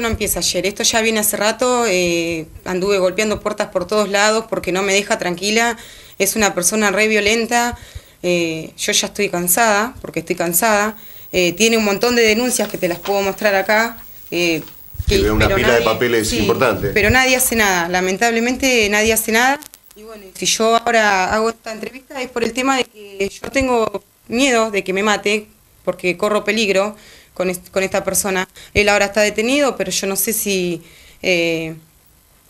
no empieza ayer, esto ya viene hace rato, eh, anduve golpeando puertas por todos lados porque no me deja tranquila, es una persona re violenta, eh, yo ya estoy cansada, porque estoy cansada, eh, tiene un montón de denuncias que te las puedo mostrar acá. una pila de papeles importante. Pero nadie hace nada, lamentablemente nadie hace nada. Y bueno, si yo ahora hago esta entrevista es por el tema de que yo tengo miedo de que me mate, porque corro peligro con, esta persona. Él ahora está detenido, pero yo no sé si eh,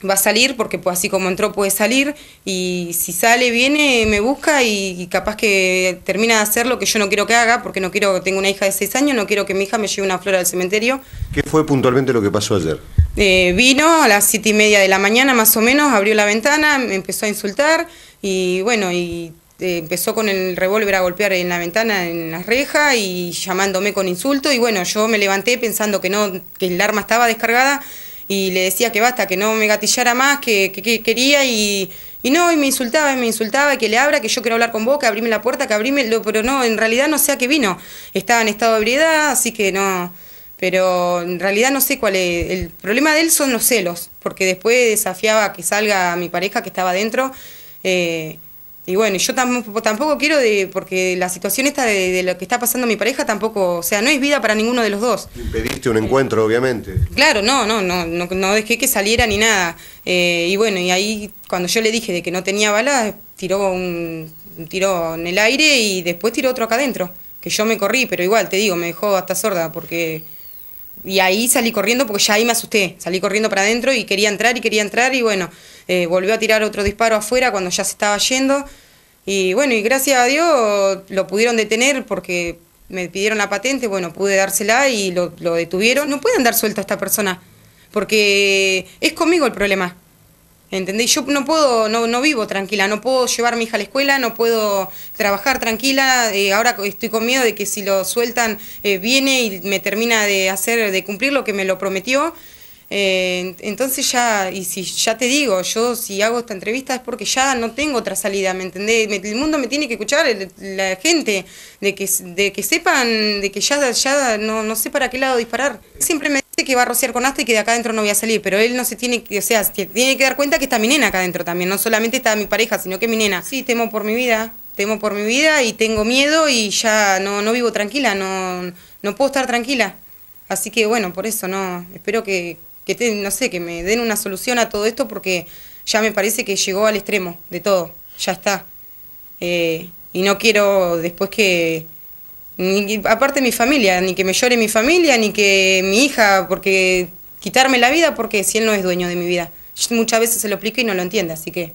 va a salir, porque pues, así como entró puede salir, y si sale, viene, me busca y, capaz que termina de hacer lo que yo no quiero que haga, porque no quiero, tengo una hija de seis años, no quiero que mi hija me lleve una flor al cementerio. ¿Qué fue puntualmente lo que pasó ayer? Eh, vino a las siete y media de la mañana más o menos, abrió la ventana, me empezó a insultar y bueno, y este, empezó con el revólver a golpear en la ventana, en la reja y llamándome con insulto. Y bueno, yo me levanté pensando que no, que el arma estaba descargada y le decía que basta, que no me gatillara más, que, que, quería y, y, no, y me insultaba, y me insultaba, ...y que le abra, que yo quiero hablar con vos, que abríme la puerta, que abríme... pero no, en realidad no sé a qué vino. Estaba en estado de ebriedad, así que no, pero en realidad no sé cuál es. El problema de él son los celos, porque después desafiaba que salga mi pareja que estaba dentro eh, y bueno, yo tampoco, tampoco quiero, de, porque la situación esta de, lo que está pasando mi pareja tampoco, o sea, no es vida para ninguno de los dos. Impediste un encuentro, obviamente. Claro, no, no, no, no, no dejé que saliera ni nada. Eh, y bueno, y ahí cuando yo le dije de que no tenía balas, tiró un, un tiró en el aire y después tiró otro acá adentro, que yo me corrí, pero igual, te digo, me dejó hasta sorda porque y ahí salí corriendo porque ya ahí me asusté. Salí corriendo para adentro y quería entrar y quería entrar y bueno, eh, volvió a tirar otro disparo afuera cuando ya se estaba yendo. Y bueno, y gracias a Dios lo pudieron detener porque me pidieron la patente, bueno, pude dársela y lo, lo detuvieron. No pueden dar suelta esta persona porque es conmigo el problema. ¿Entendés? Yo no puedo, no, no vivo tranquila, no puedo llevar a mi hija a la escuela, no puedo trabajar tranquila. Eh, ahora estoy con miedo de que si lo sueltan, eh, viene y me termina de hacer, de cumplir lo que me lo prometió. Eh, entonces ya, y si ya te digo, yo si hago esta entrevista es porque ya no tengo otra salida, ¿me entendés? el mundo me tiene que escuchar, la gente, de que, de que sepan, de que ya, ya no, no sé para qué lado disparar. Siempre que va a rociar con asta y que de acá adentro no voy a salir, pero él no se tiene que, o sea, tiene que dar cuenta que está mi nena acá adentro también, no solamente está mi pareja, sino que mi nena. Sí, temo por mi vida, temo por mi vida y tengo miedo y ya no, no vivo tranquila, no, no puedo estar tranquila. Así que bueno, por eso no, espero que, que no sé, que me den una solución a todo esto porque ya me parece que llegó al extremo de todo, ya está. Eh, y no quiero después que ni, aparte mi familia, ni que me llore mi familia, ni que mi hija, porque quitarme la vida, porque si él no es dueño de mi vida. muchas veces se lo explico y no lo entiende, así que...